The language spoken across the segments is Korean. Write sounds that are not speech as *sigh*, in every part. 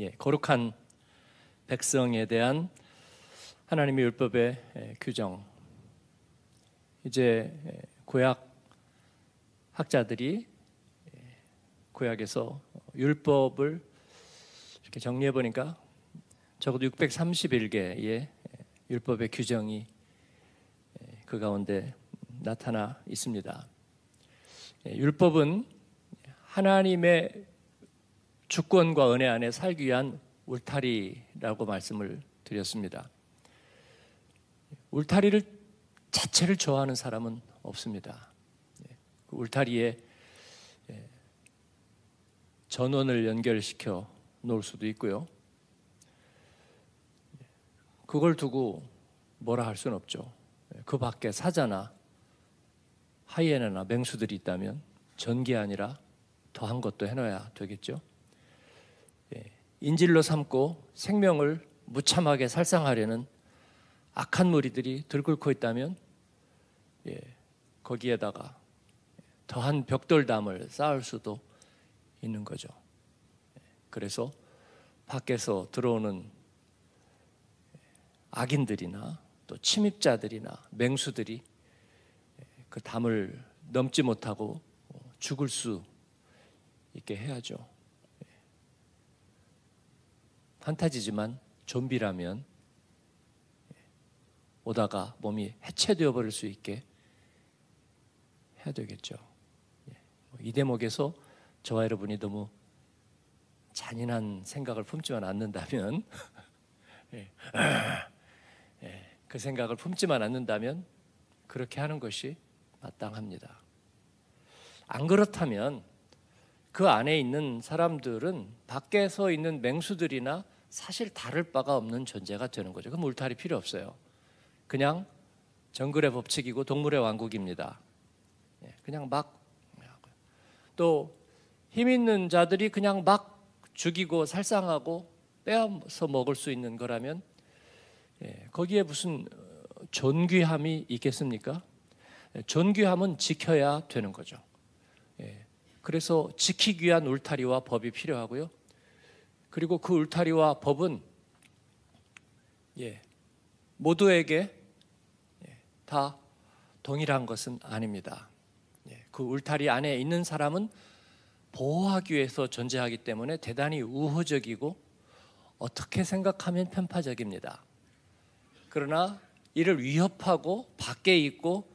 예, 거룩한 백성에 대한 하나님의 율법의 예, 규정. 이제 고약 예, 학자들이 고약에서 예, 율법을 이렇게 정리해 보니까 적어도 631개의 율법의 규정이 그 가운데 나타나 있습니다. 율법은 하나님의 주권과 은혜 안에 살기 위한 울타리라고 말씀을 드렸습니다. 울타리를 자체를 좋아하는 사람은 없습니다. 예, 그 울타리에 예, 전원을 연결시켜 놓을 수도 있고요. 그걸 두고 뭐라 할 수는 없죠. 예, 그 밖에 사자나 하이에나나 맹수들이 있다면 전기 아니라 더 한 것도 해놔야 되겠죠. 인질로 삼고 생명을 무참하게 살상하려는 악한 무리들이 들끓고 있다면 예, 거기에다가 더한 벽돌담을 쌓을 수도 있는 거죠. 예, 그래서 밖에서 들어오는 악인들이나 또 침입자들이나 맹수들이 예, 그 담을 넘지 못하고 죽을 수 있게 해야죠. 판타지지만 좀비라면 오다가 몸이 해체되어 버릴 수 있게 해야 되겠죠. 예. 뭐 이 대목에서 저와 여러분이 너무 잔인한 생각을 품지만 않는다면 *laughs* 예. 예. 그 생각을 품지만 않는다면 그렇게 하는 것이 마땅합니다. 안 그렇다면 그 안에 있는 사람들은 밖에서 있는 맹수들이나 사실 다를 바가 없는 존재가 되는 거죠. 그럼 울타리 필요 없어요. 그냥 정글의 법칙이고 동물의 왕국입니다. 예, 그냥 막 또 힘 있는 자들이 그냥 막 죽이고 살상하고 빼앗서 먹을 수 있는 거라면 예, 거기에 무슨 존귀함이 있겠습니까? 예, 존귀함은 지켜야 되는 거죠. 그래서 지키기 위한 울타리와 법이 필요하고요. 그리고 그 울타리와 법은 예, 모두에게 예, 다 동일한 것은 아닙니다. 예, 그 울타리 안에 있는 사람은 보호하기 위해서 존재하기 때문에 대단히 우호적이고 어떻게 생각하면 편파적입니다. 그러나 이를 위협하고 밖에 있고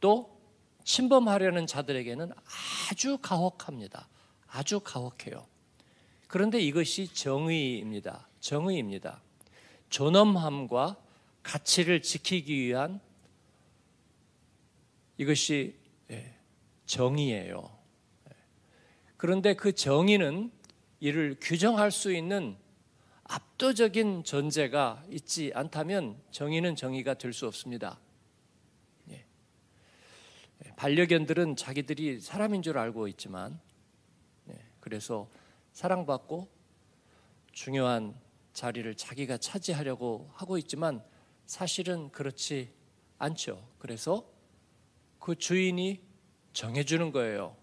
또 침범하려는 자들에게는 아주 가혹합니다. 아주 가혹해요. 그런데 이것이 정의입니다. 정의입니다. 존엄함과 가치를 지키기 위한 이것이 예, 정의예요. 그런데 그 정의는 이를 규정할 수 있는 압도적인 존재가 있지 않다면 정의는 정의가 될 수 없습니다. 예. 예, 반려견들은 자기들이 사람인 줄 알고 있지만 그래서 사랑받고 중요한 자리를 자기가 차지하려고 하고 있지만 사실은 그렇지 않죠. 그래서 그 주인이 정해주는 거예요.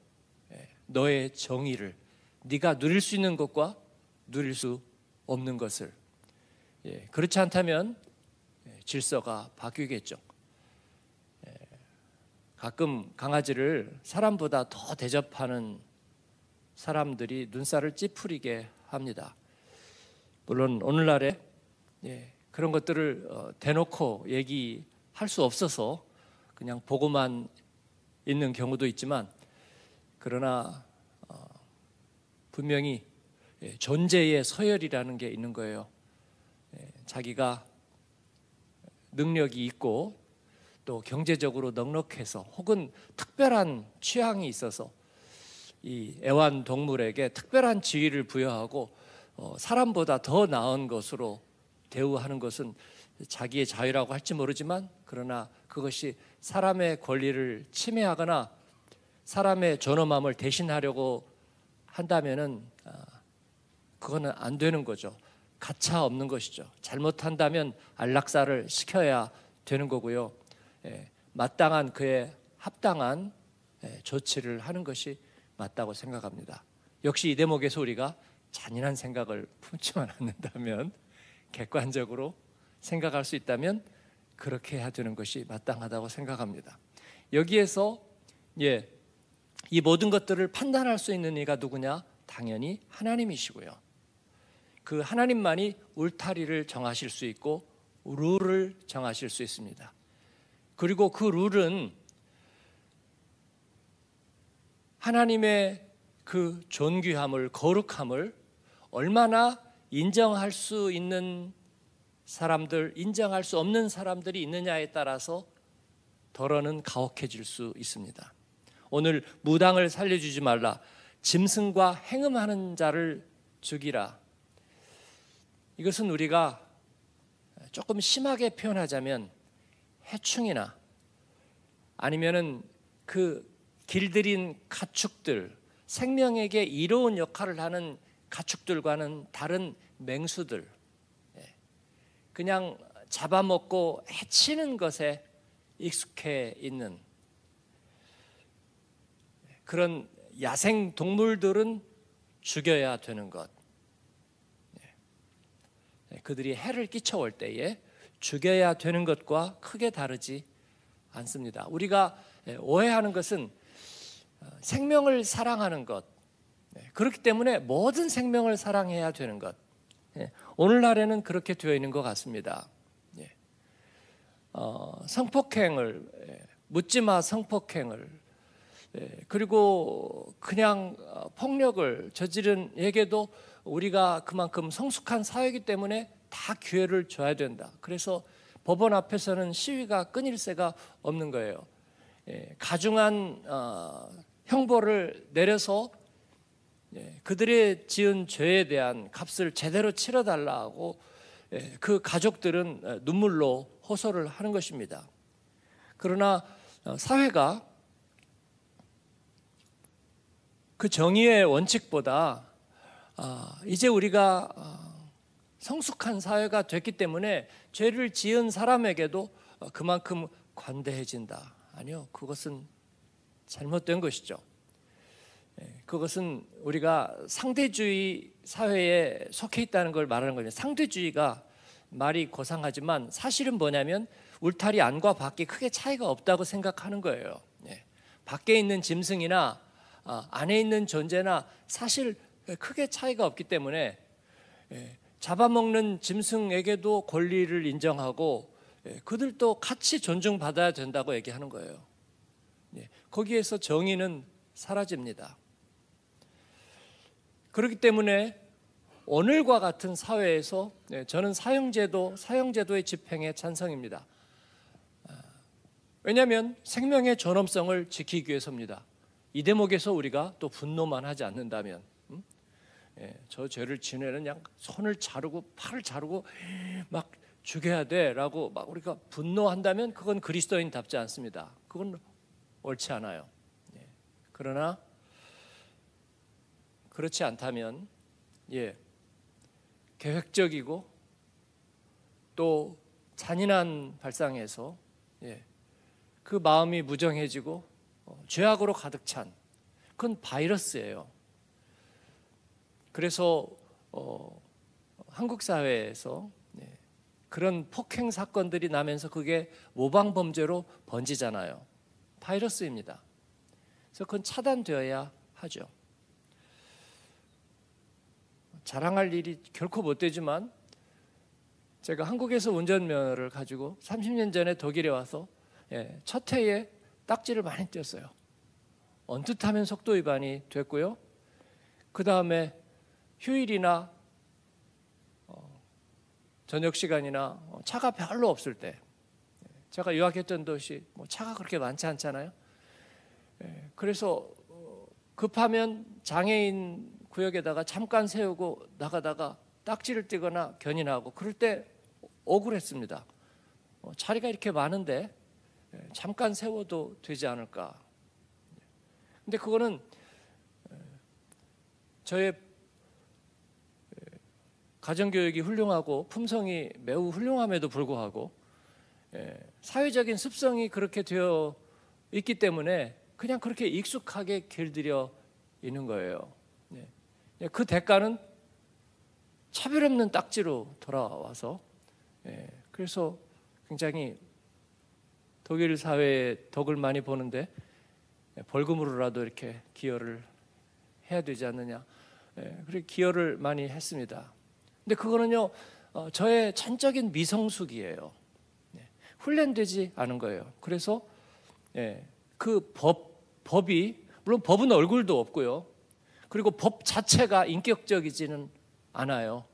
예, 너의 정의를 네가 누릴 수 있는 것과 누릴 수 없는 것을 예, 그렇지 않다면 예, 질서가 바뀌겠죠. 가끔 강아지를 사람보다 더 대접하는 사람들이 눈살을 찌푸리게 합니다. 물론 오늘날에 예, 그런 것들을 어, 대놓고 얘기할 수 없어서 그냥 보고만 있는 경우도 있지만 그러나 어, 분명히 예, 존재의 서열이라는 게 있는 거예요. 예, 자기가 능력이 있고 또 경제적으로 넉넉해서 혹은 특별한 취향이 있어서 이 애완동물에게 특별한 지위를 부여하고 어, 사람보다 더 나은 것으로 대우하는 것은 자기의 자유라고 할지 모르지만 그러나 그것이 사람의 권리를 침해하거나 사람의 존엄함을 대신하려고 한다면은 아, 그거는 안 되는 거죠. 가차 없는 것이죠. 잘못한다면 안락사를 시켜야 되는 거고요. 예, 마땅한 그의 합당한 예, 조치를 하는 것이 맞다고 생각합니다. 역시 이 대목에서 우리가 잔인한 생각을 품지만 않는다면 객관적으로 생각할 수 있다면 그렇게 해주는 것이 마땅하다고 생각합니다. 여기에서 예, 이 모든 것들을 판단할 수 있는 이가 누구냐? 당연히 하나님이시고요. 그 하나님만이 울타리를 정하실 수 있고 룰을 정하실 수 있습니다. 그리고 그 룰은 하나님의 그 존귀함을 거룩함을 얼마나 인정할 수 있는 사람들, 인정할 수 없는 사람들이 있느냐에 따라서 덜어는 가혹해질 수 있습니다. 오늘 무당을 살려주지 말라. 짐승과 행음하는 자를 죽이라. 이것은 우리가 조금 심하게 표현하자면 해충이나 아니면은 그 길들인 가축들, 생명에게 이로운 역할을 하는 가축들과는 다른 맹수들, 예. 그냥 잡아먹고 해치는 것에 익숙해 있는 그런 야생 동물들은 죽여야 되는 것. 예. 예, 그들이 해를 끼쳐올 때에 죽여야 되는 것과 크게 다르지 않습니다. 우리가 오해하는 것은 생명을 사랑하는 것 네, 그렇기 때문에 모든 생명을 사랑해야 되는 것 네, 오늘날에는 그렇게 되어 있는 것 같습니다. 네, 어, 성폭행을 예, 묻지마 성폭행을 예, 그리고 그냥 어, 폭력을 저지른 에게도 우리가 그만큼 성숙한 사회이기 때문에 다 기회를 줘야 된다. 그래서 법원 앞에서는 시위가 끈일새가 없는 거예요. 예, 가중한 어, 형벌을 내려서 예, 그들의 지은 죄에 대한 값을 제대로 치러달라고 예, 그 가족들은 어, 눈물로 호소를 하는 것입니다. 그러나 어, 사회가 그 정의의 원칙보다 아, 이제 우리가 어, 성숙한 사회가 됐기 때문에 죄를 지은 사람에게도 그만큼 관대해진다. 아니요, 그것은 잘못된 것이죠. 예, 그것은 우리가 상대주의 사회에 속해 있다는 걸 말하는 겁니다. 상대주의가 말이 고상하지만 사실은 뭐냐면 울타리 안과 밖에 크게 차이가 없다고 생각하는 거예요. 예, 밖에 있는 짐승이나 아, 안에 있는 존재나 사실 크게 차이가 없기 때문에 예, 잡아먹는 짐승에게도 권리를 인정하고 그들도 같이 존중받아야 된다고 얘기하는 거예요. 거기에서 정의는 사라집니다. 그렇기 때문에 오늘과 같은 사회에서 네, 저는 사형제도, 사형제도의 집행에 찬성입니다. 아, 왜냐하면 생명의 존엄성을 지키기 위해서입니다. 이 대목에서 우리가 또 분노만 하지 않는다면 음? 예, 저 죄를 지내는 양 손을 자르고 팔을 자르고 막 죽여야 돼라고 막 우리가 분노한다면 그건 그리스도인답지 않습니다. 그건 옳지 않아요. 예. 그러나 그렇지 않다면 예. 계획적이고 또 잔인한 발상에서 예. 그 마음이 무정해지고 어, 죄악으로 가득 찬 그건 바이러스예요. 그래서 어, 한국 사회에서 예, 그런 폭행 사건들이 나면서 그게 모방 범죄로 번지잖아요. 바이러스입니다. 그래서 그건 차단되어야 하죠. 자랑할 일이 결코 못 되지만 제가 한국에서 운전면허를 가지고 30년 전에 독일에 와서 예, 첫 해에 딱지를 많이 뗐어요. 언뜻하면 속도 위반이 됐고요. 그 다음에 휴일이나 어, 저녁 시간이나 차가 별로 없을 때 제가 요약했던 도시 뭐 차가 그렇게 많지 않잖아요. 예, 그래서 어, 급하면 장애인 구역에다가 잠깐 세우고 나가다가 딱지를 뛰거나 견인하고 그럴 때 억울했습니다. 어, 자리가 이렇게 많은데 예, 잠깐 세워도 되지 않을까. 근데 그거는 예, 저의 가정교육이 훌륭하고 품성이 매우 훌륭함에도 불구하고 사회적인 습성이 그렇게 되어 있기 때문에 그냥 그렇게 익숙하게 길들여 있는 거예요. 네. 네, 그 대가는 차별 없는 딱지로 돌아와서 네, 그래서 굉장히 독일 사회에 덕을 많이 보는데 벌금으로라도 이렇게 기여를 해야 되지 않느냐 그렇게 기여를 많이 했습니다. 근데 그거는요 어, 저의 천적인 미성숙이에요. 훈련되지 않은 거예요. 그래서 예, 그 법, 법이 물론 법은 얼굴도 없고요. 그리고 법 자체가 인격적이지는 않아요.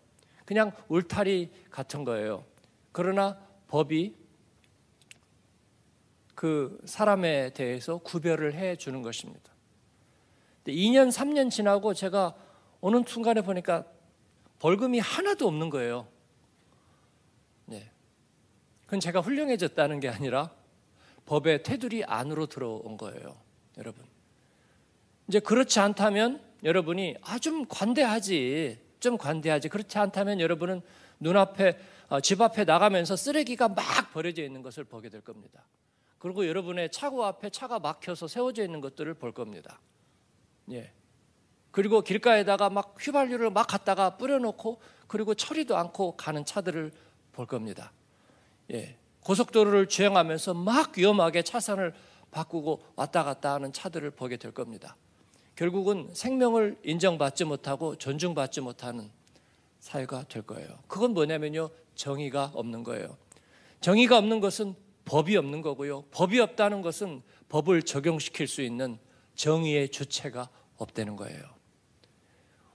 그냥 울타리 같은 거예요. 그러나 법이 그 사람에 대해서 구별을 해 주는 것입니다. 2년, 3년 지나고 제가 어느 순간에 보니까 벌금이 하나도 없는 거예요. 그건 제가 훌륭해졌다는 게 아니라 법의 테두리 안으로 들어온 거예요, 여러분. 이제 그렇지 않다면 여러분이 아좀 관대하지, 좀 관대하지. 그렇지 않다면 여러분은 눈앞에 어, 집 앞에 나가면서 쓰레기가 막 버려져 있는 것을 보게 될 겁니다. 그리고 여러분의 차고 앞에 차가 막혀서 세워져 있는 것들을 볼 겁니다. 예. 그리고 길가에다가 막 휘발유를 막 갖다가 뿌려놓고 그리고 처리도 않고 가는 차들을 볼 겁니다. 예, 고속도로를 주행하면서 막 위험하게 차선을 바꾸고 왔다 갔다 하는 차들을 보게 될 겁니다. 결국은 생명을 인정받지 못하고 존중받지 못하는 사회가 될 거예요. 그건 뭐냐면요. 정의가 없는 거예요. 정의가 없는 것은 법이 없는 거고요. 법이 없다는 것은 법을 적용시킬 수 있는 정의의 주체가 없다는 거예요.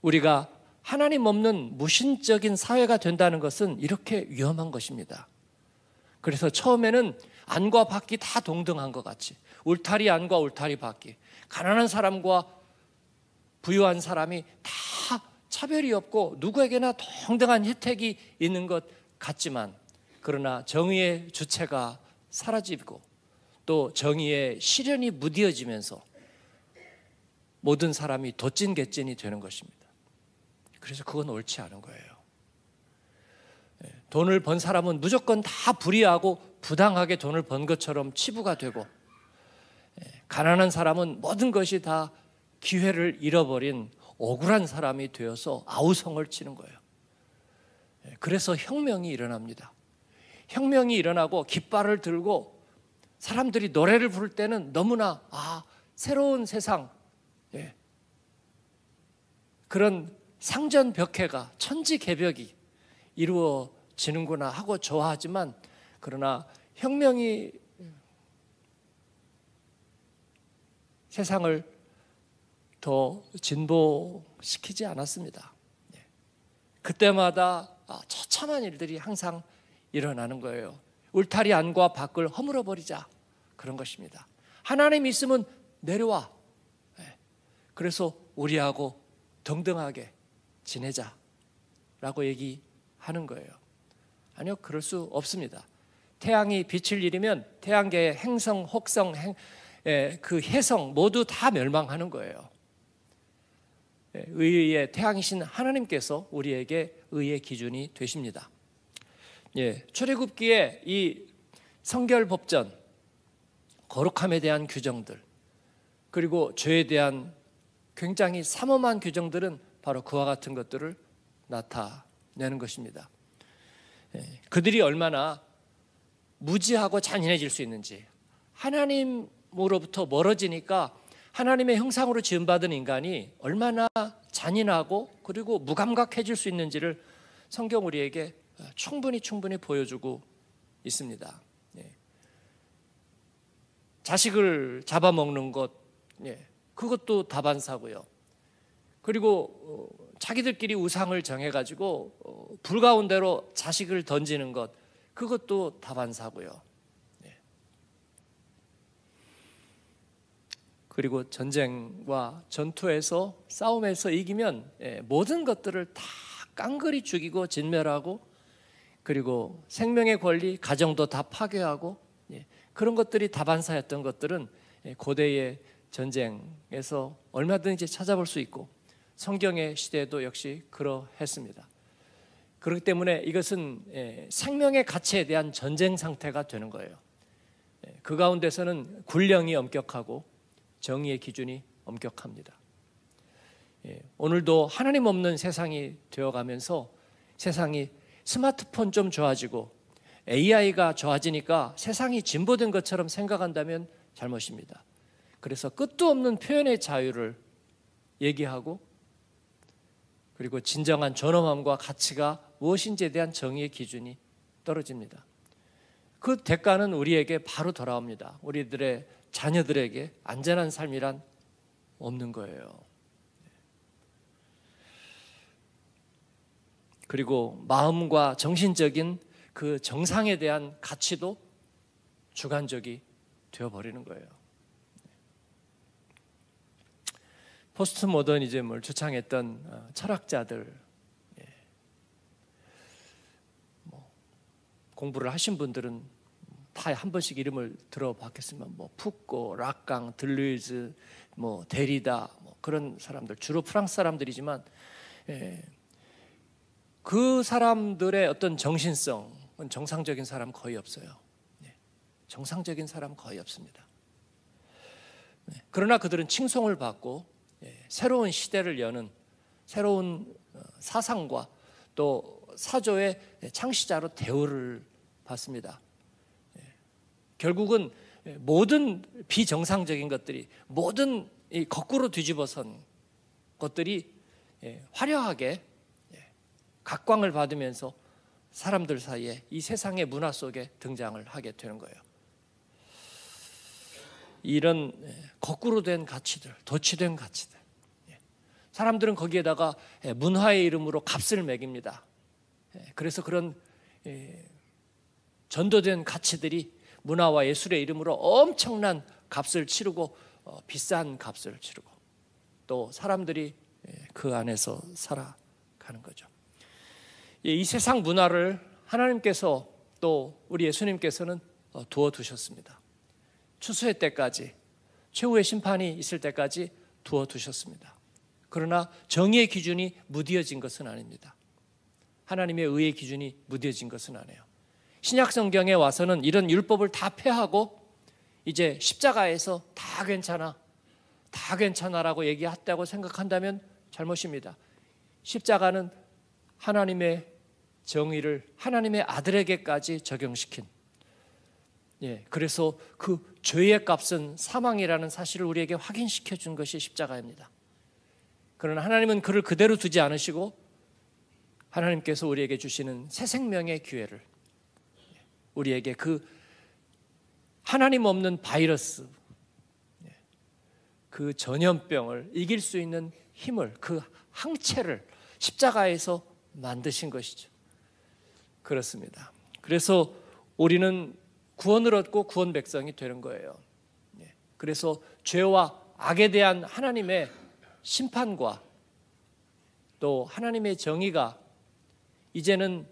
우리가 하나님 없는 무신적인 사회가 된다는 것은 이렇게 위험한 것입니다. 그래서 처음에는 안과 밖이 다 동등한 것 같이 울타리 안과 울타리 밖이 가난한 사람과 부유한 사람이 다 차별이 없고 누구에게나 동등한 혜택이 있는 것 같지만 그러나 정의의 주체가 사라지고 또 정의의 실현이 무뎌지면서 모든 사람이 덧진개찐이 되는 것입니다. 그래서 그건 옳지 않은 거예요. 돈을 번 사람은 무조건 다 불의하고 부당하게 돈을 번 것처럼 치부가 되고 예, 가난한 사람은 모든 것이 다 기회를 잃어버린 억울한 사람이 되어서 아우성을 치는 거예요. 예, 그래서 혁명이 일어납니다. 혁명이 일어나고 깃발을 들고 사람들이 노래를 부를 때는 너무나 아 새로운 세상 예. 그런 상전 벽해가 천지 개벽이 이루어 지는구나 하고 좋아하지만 그러나 혁명이 세상을 더 진보시키지 않았습니다. 예. 그때마다 아, 처참한 일들이 항상 일어나는 거예요. 울타리 안과 밖을 허물어 버리자 그런 것입니다. 하나님 있으면 내려와. 예. 그래서 우리하고 등등하게 지내자라고 얘기하는 거예요. 아니요, 그럴 수 없습니다. 태양이 빛을 잃으면 태양계의 행성, 혹성, 행, 예, 그 해성 모두 다 멸망하는 거예요. 예, 의의 태양이신 하나님께서 우리에게 의의 기준이 되십니다. 예, 출애굽기에 이 성결 법전, 거룩함에 대한 규정들, 그리고 죄에 대한 굉장히 삼엄한 규정들은 바로 그와 같은 것들을 나타내는 것입니다. 그들이 얼마나 무지하고 잔인해질 수 있는지 하나님으로부터 멀어지니까 하나님의 형상으로 지음받은 인간이 얼마나 잔인하고 그리고 무감각해질 수 있는지를 성경 우리에게 어, 충분히 충분히 보여주고 있습니다. 예. 자식을 잡아먹는 것, 예. 그것도 다반사고요. 그리고 어, 자기들끼리 우상을 정해가지고 어, 불 가운데로 자식을 던지는 것 그것도 다반사고요. 네. 그리고 전쟁과 전투에서 싸움에서 이기면 예, 모든 것들을 다 깡그리 죽이고 진멸하고 그리고 생명의 권리, 가정도 다 파괴하고 예, 그런 것들이 다반사였던 것들은 예, 고대의 전쟁에서 얼마든지 찾아볼 수 있고 성경의 시대도 에 역시 그러했습니다. 그렇기 때문에 이것은 예, 생명의 가치에 대한 전쟁 상태가 되는 거예요. 예, 그 가운데서는 군령이 엄격하고 정의의 기준이 엄격합니다. 예, 오늘도 하나님 없는 세상이 되어가면서 세상이 스마트폰 좀 좋아지고 AI가 좋아지니까 세상이 진보된 것처럼 생각한다면 잘못입니다. 그래서 끝도 없는 표현의 자유를 얘기하고 그리고 진정한 존엄함과 가치가 무엇인지에 대한 정의의 기준이 떨어집니다. 그 대가는 우리에게 바로 돌아옵니다. 우리들의 자녀들에게 안전한 삶이란 없는 거예요. 그리고 마음과 정신적인 그 정상에 대한 가치도 주관적이 되어버리는 거예요. 포스트 모더니즘을 주창했던 어, 철학자들 예. 뭐 공부를 하신 분들은 다 한 번씩 이름을 들어봤겠지만 뭐 푸꼬, 락강, 들루이즈, 뭐 데리다 뭐 그런 사람들 주로 프랑스 사람들이지만 예, 그 사람들의 어떤 정신성은 정상적인 사람 거의 없어요. 예, 정상적인 사람 거의 없습니다. 예, 그러나 그들은 칭송을 받고 새로운 시대를 여는 새로운 어, 사상과 또 사조의 창시자로 대우를 받습니다. 예. 결국은 예, 모든 비정상적인 것들이 모든 거꾸로 뒤집어선 것들이 예, 화려하게 각광을 받으면서 사람들 사이에 이 세상의 문화 속에 등장을 하게 되는 거예요. 이런 거꾸로 된 가치들, 도치된 가치들. 사람들은 거기에다가 예, 문화의 이름으로 값을 매깁니다. 예, 그래서 그런 예, 전도된 가치들이 문화와 예술의 이름으로 엄청난 값을 치르고 어, 비싼 값을 치르고 또 사람들이 그 안에서 살아가는 거죠. 이 세상 문화를 하나님께서 또 우리 예수님께서는 어, 두어 두셨습니다. 추수의 때까지 최후의 심판이 있을 때까지 두어 두셨습니다. 그러나 정의의 기준이 무뎌진 것은 아닙니다. 하나님의 의의 기준이 무뎌진 것은 아니에요. 신약 성경에 와서는 이런 율법을 다 폐하고 이제 십자가에서 다 괜찮아. 다 괜찮아라고 얘기했다고 생각한다면 잘못입니다. 십자가는 하나님의 정의를 하나님의 아들에게까지 적용시킨 예, 그래서 그 죄의 값은 사망이라는 사실을 우리에게 확인시켜 준 것이 십자가입니다. 그러나 하나님은 그를 그대로 두지 않으시고 하나님께서 우리에게 주시는 새 생명의 기회를 우리에게 그 하나님 없는 바이러스 그 전염병을 이길 수 있는 힘을 그 항체를 십자가에서 만드신 것이죠. 그렇습니다. 그래서 우리는 구원을 얻고 구원 백성이 되는 거예요. 예. 그래서 죄와 악에 대한 하나님의 심판과 또 하나님의 정의가 이제는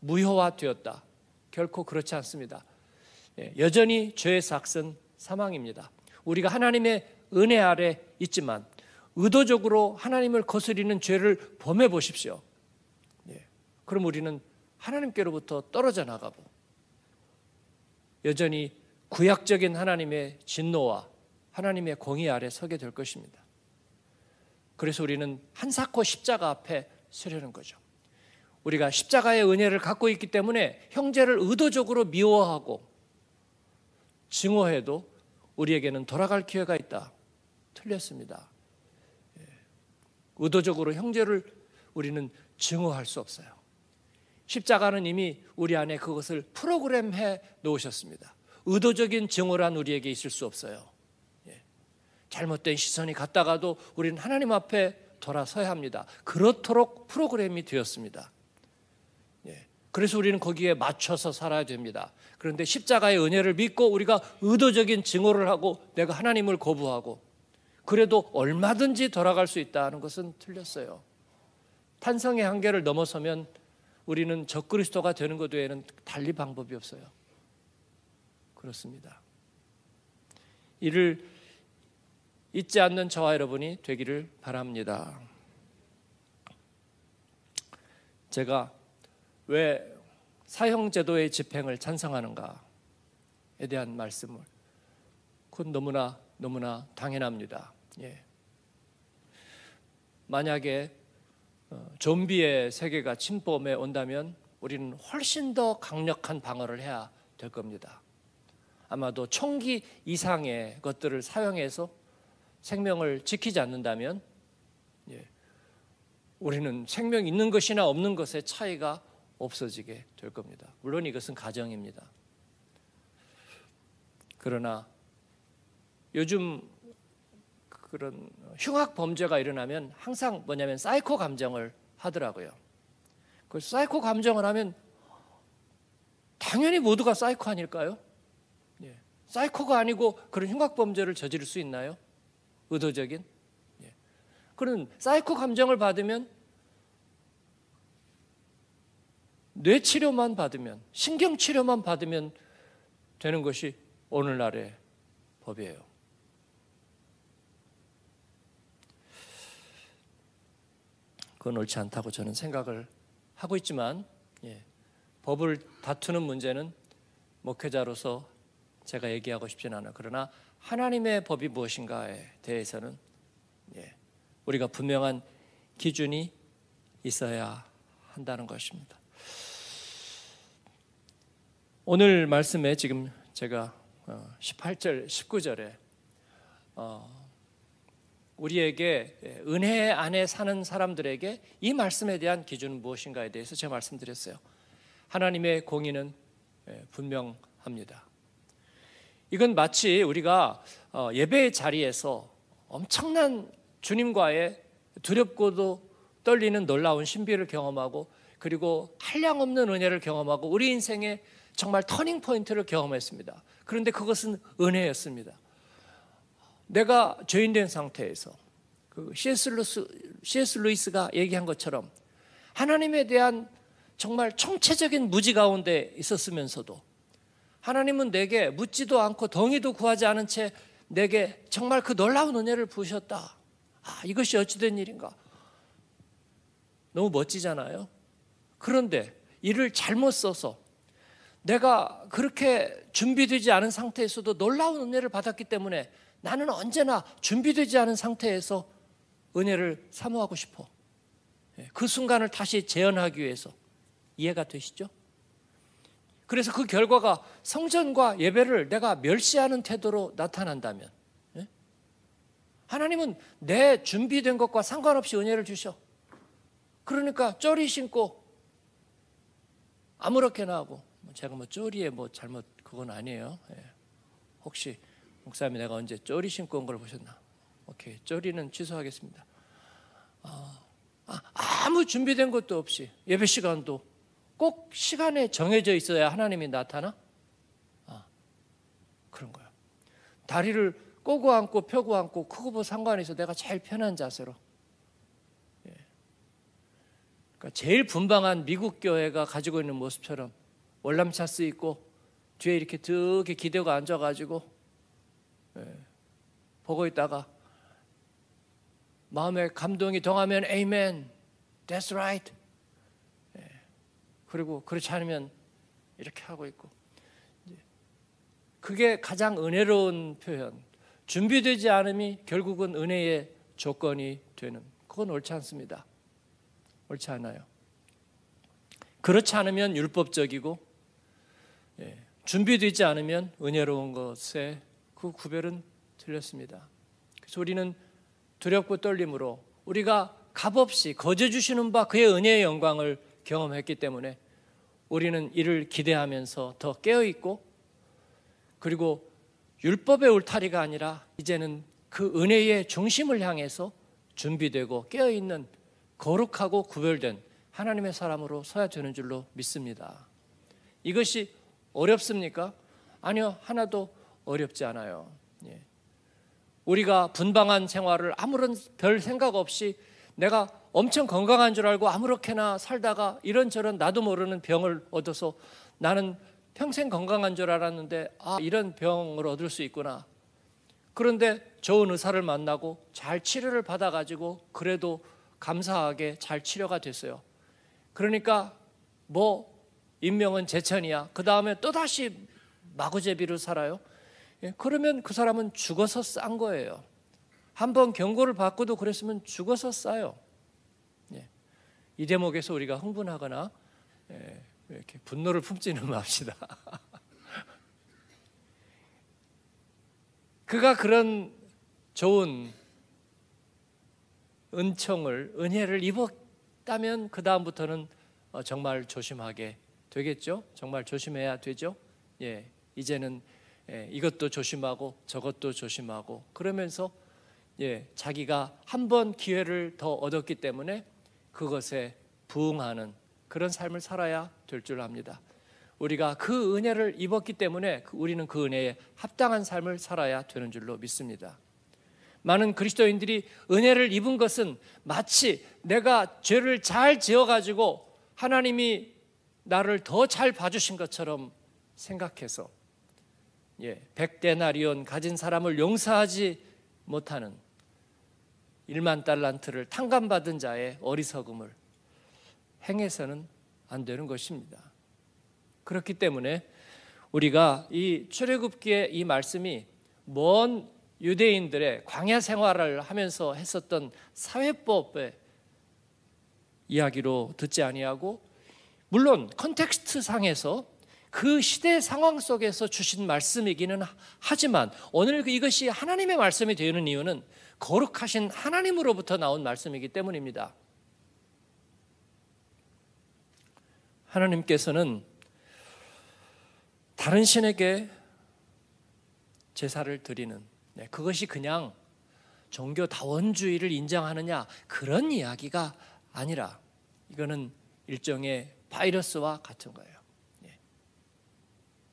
무효화되었다. 결코 그렇지 않습니다. 예, 여전히 죄의 삭은 사망입니다. 우리가 하나님의 은혜 아래 있지만 의도적으로 하나님을 거스리는 죄를 범해 보십시오. 예, 그럼 우리는 하나님께로부터 떨어져 나가고 여전히 구약적인 하나님의 진노와 하나님의 공의 아래 서게 될 것입니다. 그래서 우리는 한사코 십자가 앞에 서려는 거죠. 우리가 십자가의 은혜를 갖고 있기 때문에 형제를 의도적으로 미워하고 증오해도 우리에게는 돌아갈 기회가 있다. 틀렸습니다. 예. 의도적으로 형제를 우리는 증오할 수 없어요. 십자가는 이미 우리 안에 그것을 프로그램해 놓으셨습니다. 의도적인 증오란 우리에게 있을 수 없어요. 잘못된 시선이 갔다가도 우리는 하나님 앞에 돌아서야 합니다. 그렇도록 프로그램이 되었습니다. 예. 그래서 우리는 거기에 맞춰서 살아야 됩니다. 그런데 십자가의 은혜를 믿고 우리가 의도적인 증오를 하고 내가 하나님을 거부하고 그래도 얼마든지 돌아갈 수 있다는 것은 틀렸어요. 탄성의 한계를 넘어서면 우리는 적그리스도가 되는 것 외에는 달리 방법이 없어요. 그렇습니다. 이를 잊지 않는 저와 여러분이 되기를 바랍니다. 제가 왜 사형제도의 집행을 찬성하는가에 대한 말씀을 그건 너무나 너무나 당연합니다. 예. 만약에 어, 좀비의 세계가 침범해 온다면 우리는 훨씬 더 강력한 방어를 해야 될 겁니다. 아마도 총기 이상의 것들을 사용해서 생명을 지키지 않는다면 예, 우리는 생명 있는 것이나 없는 것의 차이가 없어지게 될 겁니다. 물론 이것은 가정입니다. 그러나 요즘 그런 흉악 범죄가 일어나면 항상 뭐냐면 사이코 감정을 하더라고요. 그 사이코 감정을 하면 당연히 모두가 사이코 아닐까요? 예, 사이코가 아니고 그런 흉악 범죄를 저지를 수 있나요? 의도적인. 예. 그런 사이코 감정을 받으면 뇌 치료만 받으면 신경 치료만 받으면 되는 것이 오늘날의 법이에요. 그건 옳지 않다고 저는 생각을 하고 있지만 예, 법을 다투는 문제는 목회자로서 제가 얘기하고 싶진 않아. 그러나 하나님의 법이 무엇인가에 대해서는 예, 우리가 분명한 기준이 있어야 한다는 것입니다. 오늘 말씀에 지금 제가 18절, 어, 19절에 어, 우리에게 예, 은혜 안에 사는 사람들에게 이 말씀에 대한 기준은 무엇인가에 대해서 제가 말씀드렸어요. 하나님의 공의는 예, 분명합니다. 이건 마치 우리가 어, 예배 의 자리에서 엄청난 주님과의 두렵고도 떨리는 놀라운 신비를 경험하고 그리고 한량 없는 은혜를 경험하고 우리 인생의 정말 터닝 포인트를 경험했습니다. 그런데 그것은 은혜였습니다. 내가 죄인된 상태에서 그 C.S. 루스, C.S. 루이스가 얘기한 것처럼 하나님에 대한 정말 총체적인 무지 가운데 있었으면서도 하나님은 내게 묻지도 않고 덩이도 구하지 않은 채 내게 정말 그 놀라운 은혜를 부으셨다. 아, 이것이 어찌된 일인가? 너무 멋지잖아요. 그런데 이를 잘못 써서 내가 그렇게 준비되지 않은 상태에서도 놀라운 은혜를 받았기 때문에 나는 언제나 준비되지 않은 상태에서 은혜를 사모하고 싶어. 예, 그 순간을 다시 재현하기 위해서 이해가 되시죠? 그래서 그 결과가 성전과 예배를 내가 멸시하는 태도로 나타난다면 예? 하나님은 내 준비된 것과 상관없이 은혜를 주셔. 그러니까 쩌리 신고 아무렇게나 하고 뭐 제가 뭐 쪼리에 뭐 잘못 그건 아니에요. 예. 혹시 목사님 내가 언제 쪼리 신고 온 걸 보셨나? 오케이 쪼리는 취소하겠습니다. 어, 아, 아무 준비된 것도 없이 예배 시간도 꼭 시간에 정해져 있어야 하나님이 나타나? 아, 그런 거야. 다리를 꼬고 앉고 펴고 앉고 크고 뭐 상관해서 내가 제일 편한 자세로. 예. 그러니까 제일 분방한 미국 교회가 가지고 있는 모습처럼 월남차스 입고 뒤에 이렇게 드게 기대고 앉아가지고 예. 보고 있다가 마음에 감동이 동하면 에이멘, that's right. 그리고 그렇지 않으면 이렇게 하고 있고. 그게 가장 은혜로운 표현. 준비되지 않음이 결국은 은혜의 조건이 되는. 그건 옳지 않습니다. 옳지 않아요. 그렇지 않으면 율법적이고 예, 준비되지 않으면 은혜로운 것의 그 구별은 틀렸습니다. 그래서 우리는 두렵고 떨림으로 우리가 값없이 거저 주시는 바 그의 은혜의 영광을 경험했기 때문에 우리는 이를 기대하면서 더 깨어있고 그리고 율법의 울타리가 아니라 이제는 그 은혜의 중심을 향해서 준비되고 깨어있는 거룩하고 구별된 하나님의 사람으로 서야 되는 줄로 믿습니다. 이것이 어렵습니까? 아니요, 하나도 어렵지 않아요. 예. 우리가 분방한 생활을 아무런 별 생각 없이 내가 엄청 건강한 줄 알고 아무렇게나 살다가 이런저런 나도 모르는 병을 얻어서 나는 평생 건강한 줄 알았는데 아 이런 병을 얻을 수 있구나. 그런데 좋은 의사를 만나고 잘 치료를 받아 가지고 그래도 감사하게 잘 치료가 됐어요. 그러니까 뭐 인명은 제천이야. 그 다음에 또 다시 마구제비를 살아요. 예, 그러면 그 사람은 죽어서 싼 거예요. 한번 경고를 받고도 그랬으면 죽어서 싸요. 이 대목에서 우리가 흥분하거나 예, 이렇게 분노를 품지는 맙시다. *laughs* 그가 그런 좋은 은총을 은혜를 입었다면 그 다음부터는 어, 정말 조심하게 되겠죠. 정말 조심해야 되죠. 예, 이제는 예, 이것도 조심하고 저것도 조심하고 그러면서 예, 자기가 한 번 기회를 더 얻었기 때문에 그것에 부응하는 그런 삶을 살아야 될 줄 압니다. 우리가 그 은혜를 입었기 때문에 그 우리는 그 은혜에 합당한 삶을 살아야 되는 줄로 믿습니다. 많은 그리스도인들이 은혜를 입은 것은 마치 내가 죄를 잘 지어가지고 하나님이 나를 더 잘 봐주신 것처럼 생각해서 예, 백대나리온 가진 사람을 용서하지 못하는 1만 달란트를 탕감받은 자의 어리석음을 행해서는 안 되는 것입니다. 그렇기 때문에 우리가 이 출애굽기의 이 말씀이 먼 유대인들의 광야 생활을 하면서 했었던 사회법의 이야기로 듣지 아니하고 물론 컨텍스트 상에서 그 시대 상황 속에서 주신 말씀이기는 하지만 오늘 이것이 하나님의 말씀이 되는 이유는 거룩하신 하나님으로부터 나온 말씀이기 때문입니다. 하나님께서는 다른 신에게 제사를 드리는 네, 그것이 그냥 종교 다원주의를 인정하느냐 그런 이야기가 아니라 이거는 일종의 바이러스와 같은 거예요. 네.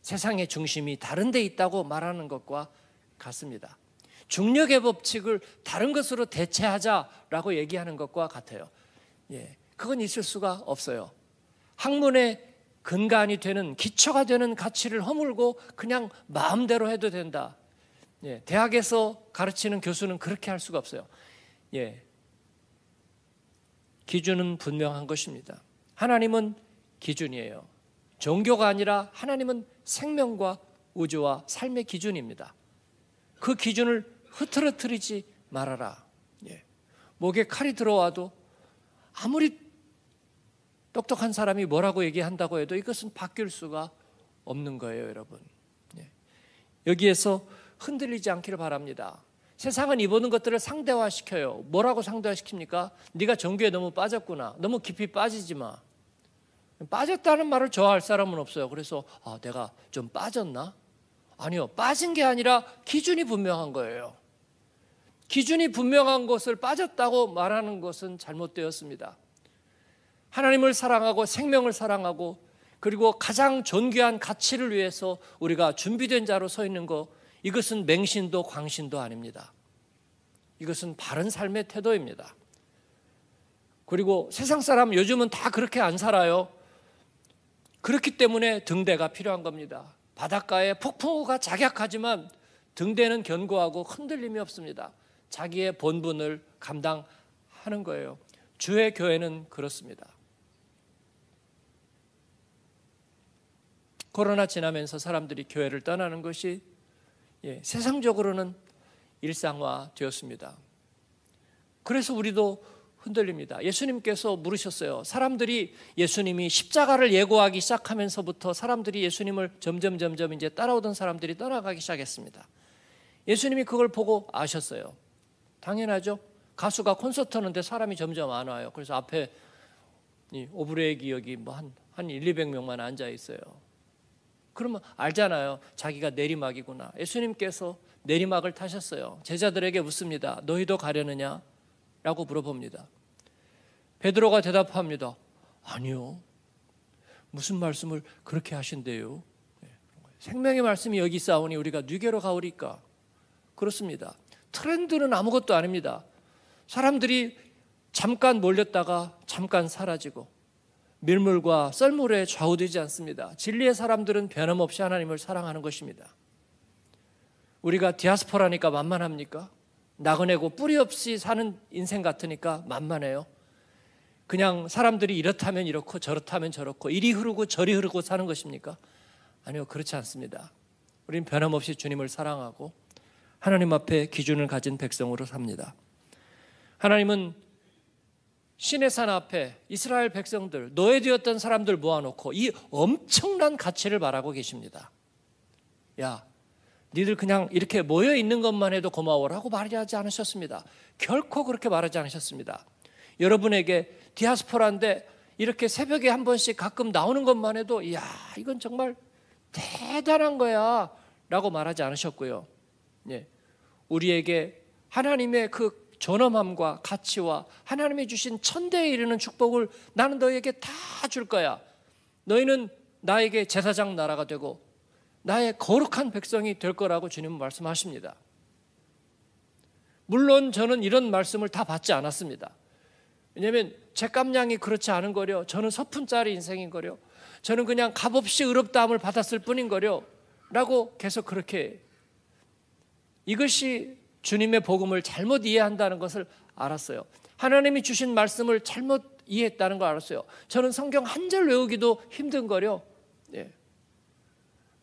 세상의 중심이 다른 데 있다고 말하는 것과 같습니다. 중력의 법칙을 다른 것으로 대체하자라고 얘기하는 것과 같아요. 예, 그건 있을 수가 없어요. 학문의 근간이 되는 기초가 되는 가치를 허물고 그냥 마음대로 해도 된다. 예, 대학에서 가르치는 교수는 그렇게 할 수가 없어요. 예, 기준은 분명한 것입니다. 하나님은 기준이에요. 종교가 아니라 하나님은 생명과 우주와 삶의 기준입니다. 그 기준을 흐트러뜨리지 말아라. 예. 목에 칼이 들어와도 아무리 똑똑한 사람이 뭐라고 얘기한다고 해도 이것은 바뀔 수가 없는 거예요, 여러분. 예. 여기에서 흔들리지 않기를 바랍니다. 세상은 입어는 것들을 상대화시켜요. 뭐라고 상대화시킵니까? 네가 정교에 너무 빠졌구나. 너무 깊이 빠지지 마. 빠졌다는 말을 저할 사람은 없어요. 그래서 아, 내가 좀 빠졌나? 아니요. 빠진 게 아니라 기준이 분명한 거예요. 기준이 분명한 것을 빠졌다고 말하는 것은 잘못되었습니다. 하나님을 사랑하고 생명을 사랑하고 그리고 가장 존귀한 가치를 위해서 우리가 준비된 자로 서 있는 것 이것은 맹신도 광신도 아닙니다. 이것은 바른 삶의 태도입니다. 그리고 세상 사람 요즘은 다 그렇게 안 살아요. 그렇기 때문에 등대가 필요한 겁니다. 바닷가에 폭포가 작약하지만 등대는 견고하고 흔들림이 없습니다. 자기의 본분을 감당하는 거예요. 주의 교회는 그렇습니다. 코로나 지나면서 사람들이 교회를 떠나는 것이 예, 세상적으로는 일상화 되었습니다. 그래서 우리도 흔들립니다. 예수님께서 물으셨어요. 사람들이 예수님이 십자가를 예고하기 시작하면서부터 사람들이 예수님을 점점 점점 이제 따라오던 사람들이 떠나가기 시작했습니다. 예수님이 그걸 보고 아셨어요. 당연하죠. 가수가 콘서트 하는데 사람이 점점 안 와요. 그래서 앞에 이 오브레의 기억이 뭐한 한 1, 200명만 앉아 있어요. 그러면 알잖아요. 자기가 내리막이구나. 예수님께서 내리막을 타셨어요. 제자들에게 묻습니다. 너희도 가려느냐? 라고 물어봅니다. 베드로가 대답합니다. 아니요. 무슨 말씀을 그렇게 하신대요? 네, 생명의 말씀이 여기 있사오니 우리가 뉘게로 가오리까? 그렇습니다. 트렌드는 아무것도 아닙니다. 사람들이 잠깐 몰렸다가 잠깐 사라지고 밀물과 썰물에 좌우되지 않습니다. 진리의 사람들은 변함없이 하나님을 사랑하는 것입니다. 우리가 디아스포라니까 만만합니까? 나그네고 뿌리 없이 사는 인생 같으니까 만만해요. 그냥 사람들이 이렇다면 이렇고 저렇다면 저렇고 이리 흐르고 저리 흐르고 사는 것입니까? 아니요, 그렇지 않습니다. 우린 변함없이 주님을 사랑하고 하나님 앞에 기준을 가진 백성으로 삽니다. 하나님은 신의 산 앞에 이스라엘 백성들, 노예되었던 사람들 모아놓고 이 엄청난 가치를 말하고 계십니다. 야, 니들 그냥 이렇게 모여 있는 것만 해도 고마워라고 말하지 않으셨습니다. 결코 그렇게 말하지 않으셨습니다. 여러분에게 디아스포라인데 이렇게 새벽에 한 번씩 가끔 나오는 것만 해도 이야, 이건 정말 대단한 거야. 라고 말하지 않으셨고요. 예. 우리에게 하나님의 그 존엄함과 가치와 하나님이 주신 천대에 이르는 축복을 나는 너에게 다 줄 거야. 너희는 나에게 제사장 나라가 되고 나의 거룩한 백성이 될 거라고 주님 은 말씀하십니다. 물론 저는 이런 말씀을 다 받지 않았습니다. 왜냐하면 제 깜냥이 그렇지 않은 거려. 저는 서푼짜리 인생인 거려. 저는 그냥 값없이 의롭다함을 받았을 뿐인 거려. 라고 계속 그렇게 이것이 주님의 복음을 잘못 이해한다는 것을 알았어요. 하나님이 주신 말씀을 잘못 이해했다는 걸 알았어요. 저는 성경 한 절 외우기도 힘든 거요 예.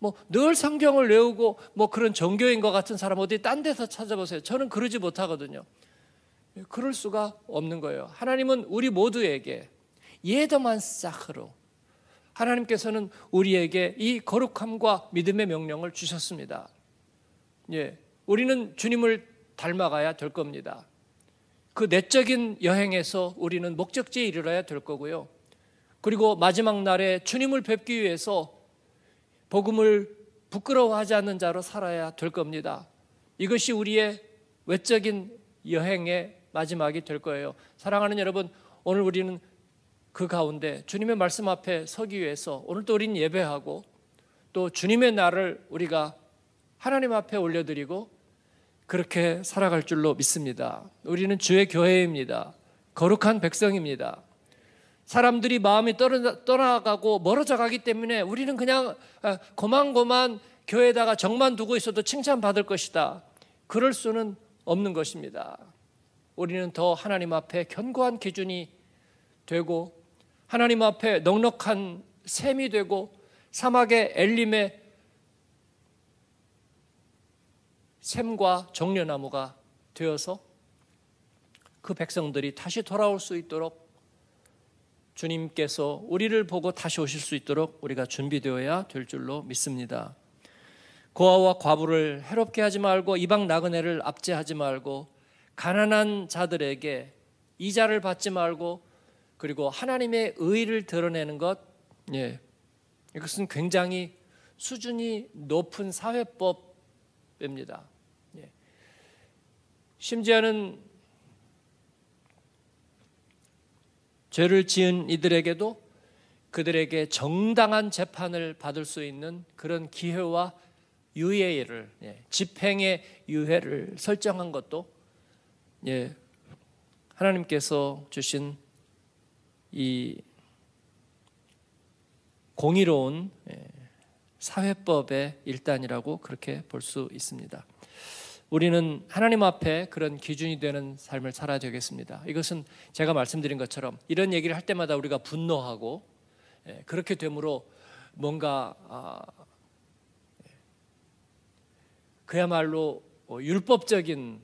뭐늘 성경을 외우고 뭐 그런 종교인 것 같은 사람 어디 딴 데서 찾아보세요. 저는 그러지 못하거든요. 예, 그럴 수가 없는 거예요. 하나님은 우리 모두에게 예더만 싹으로 하나님께서는 우리에게 이 거룩함과 믿음의 명령을 주셨습니다. 예. 우리는 주님을 닮아가야 될 겁니다. 그 내적인 여행에서 우리는 목적지에 이르러야 될 거고요. 그리고 마지막 날에 주님을 뵙기 위해서 복음을 부끄러워하지 않는 자로 살아야 될 겁니다. 이것이 우리의 외적인 여행의 마지막이 될 거예요. 사랑하는 여러분, 오늘 우리는 그 가운데 주님의 말씀 앞에 서기 위해서 오늘도 우리 예배하고 또 주님의 날을 우리가 하나님 앞에 올려드리고 그렇게 살아갈 줄로 믿습니다. 우리는 주의 교회입니다. 거룩한 백성입니다. 사람들이 마음이 떠나가고 멀어져 가기 때문에 우리는 그냥 아, 고만고만 교회에다가 정만 두고 있어도 칭찬받을 것이다. 그럴 수는 없는 것입니다. 우리는 더 하나님 앞에 견고한 기준이 되고 하나님 앞에 넉넉한 셈이 되고 사막의 엘림의 샘과 정려나무가 되어서 그 백성들이 다시 돌아올 수 있도록 주님께서 우리를 보고 다시 오실 수 있도록 우리가 준비되어야 될 줄로 믿습니다. 고아와 과부를 해롭게 하지 말고 이방 나그네를 압제하지 말고 가난한 자들에게 이자를 받지 말고 그리고 하나님의 의를 드러내는 것 예. 이것은 굉장히 수준이 높은 사회법입니다. 심지어는 죄를 지은 이들에게도 그들에게 정당한 재판을 받을 수 있는 그런 기회와 유예를 예, 집행의 유예를 설정한 것도 예, 하나님께서 주신 이 공의로운 예, 사회법의 일단이라고 그렇게 볼 수 있습니다. 우리는 하나님 앞에 그런 기준이 되는 삶을 살아야 되겠습니다. 이것은 제가 말씀드린 것처럼 이런 얘기를 할 때마다 우리가 분노하고 예, 그렇게 되므로 뭔가 아, 예, 그야말로 뭐 율법적인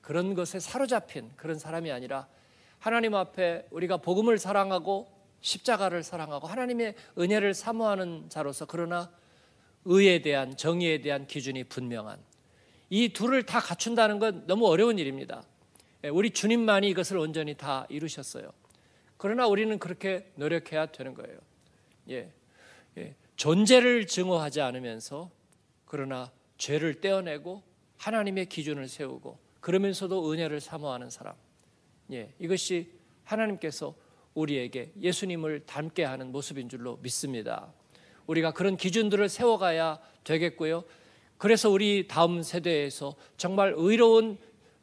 그런 것에 사로잡힌 그런 사람이 아니라 하나님 앞에 우리가 복음을 사랑하고 십자가를 사랑하고 하나님의 은혜를 사모하는 자로서 그러나 의에 대한 정의에 대한 기준이 분명한 이 둘을 다 갖춘다는 건 너무 어려운 일입니다. 예, 우리 주님만이 이것을 온전히 다 이루셨어요. 그러나 우리는 그렇게 노력해야 되는 거예요. 예. 예. 존재를 증오하지 않으면서 그러나 죄를 떼어내고 하나님의 기준을 세우고 그러면서도 은혜를 사모하는 사람. 예. 이것이 하나님께서 우리에게 예수님을 닮게 하는 모습인 줄로 믿습니다. 우리가 그런 기준들을 세워가야 되겠고요. 그래서 우리 다음 세대에서 정말 의로운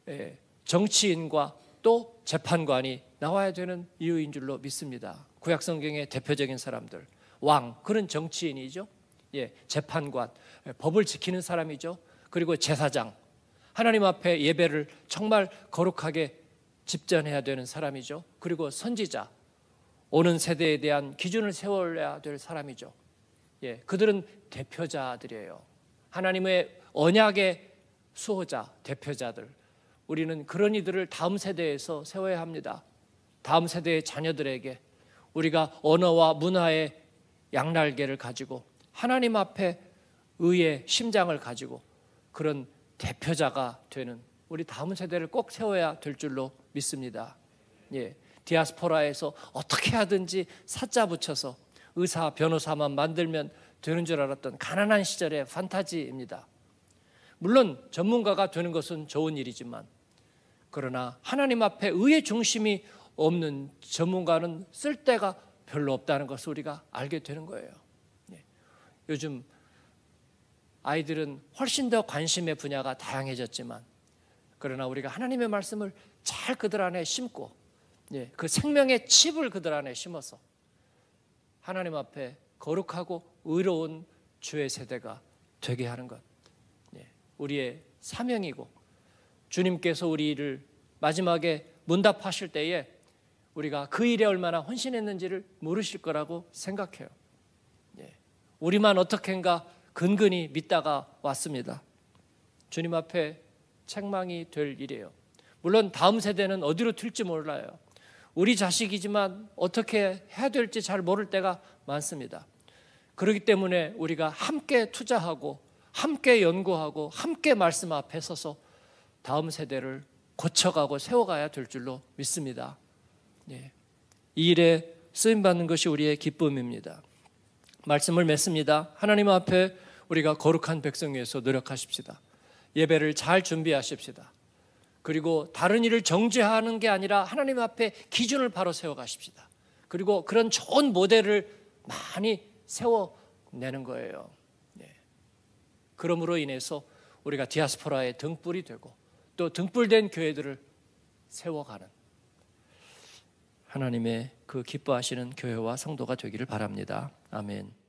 예, 정치인과 또 재판관이 나와야 되는 이유인 줄로 믿습니다. 구약 성경의 대표적인 사람들, 왕 그런 정치인이죠. 예, 재판관, 예, 법을 지키는 사람이죠. 그리고 제사장, 하나님 앞에 예배를 정말 거룩하게 집전해야 되는 사람이죠. 그리고 선지자, 오는 세대에 대한 기준을 세워야 될 사람이죠. 예, 그들은 대표자들이에요. 하나님의 언약의 수호자, 대표자들. 우리는 그런 이들을 다음 세대에서 세워야 합니다. 다음 세대의 자녀들에게 우리가 언어와 문화의 양날개를 가지고 하나님 앞에 의의 심장을 가지고 그런 대표자가 되는 우리 다음 세대를 꼭 세워야 될 줄로 믿습니다. 예. 디아스포라에서 어떻게 하든지 사자 붙여서 의사, 변호사만 만들면 되는 줄 알았던 가난한 시절의 판타지입니다. 물론 전문가가 되는 것은 좋은 일이지만 그러나 하나님 앞에 의의 중심이 없는 전문가는 쓸 데가 별로 없다는 것을 우리가 알게 되는 거예요. 네. 요즘 아이들은 훨씬 더 관심의 분야가 다양해졌지만 그러나 우리가 하나님의 말씀을 잘 그들 안에 심고 네, 그 생명의 칩을 그들 안에 심어서 하나님 앞에 거룩하고 의로운 주의 세대가 되게 하는 것. 예, 우리의 사명이고 주님께서 우리를 마지막에 문답하실 때에 우리가 그 일에 얼마나 헌신했는지를 모르실 거라고 생각해요. 예, 우리만 어떻게인가 근근히 믿다가 왔습니다. 주님 앞에 책망이 될 일이에요. 물론 다음 세대는 어디로 튈지 몰라요. 우리 자식이지만 어떻게 해야 될지 잘 모를 때가 많습니다. 그렇기 때문에 우리가 함께 투자하고 함께 연구하고 함께 말씀 앞에 서서 다음 세대를 고쳐가고 세워가야 될 줄로 믿습니다. 예. 이 일에 쓰임 받는 것이 우리의 기쁨입니다. 말씀을 맺습니다. 하나님 앞에 우리가 거룩한 백성 위해서 노력하십시다. 예배를 잘 준비하십시다. 그리고 다른 일을 정죄하는 게 아니라 하나님 앞에 기준을 바로 세워 가십시다. 그리고 그런 좋은 모델을 많이 세워내는 거예요. 네. 그러므로 인해서 우리가 디아스포라의 등불이 되고 또 등불된 교회들을 세워가는 하나님의 그 기뻐하시는 교회와 성도가 되기를 바랍니다. 아멘.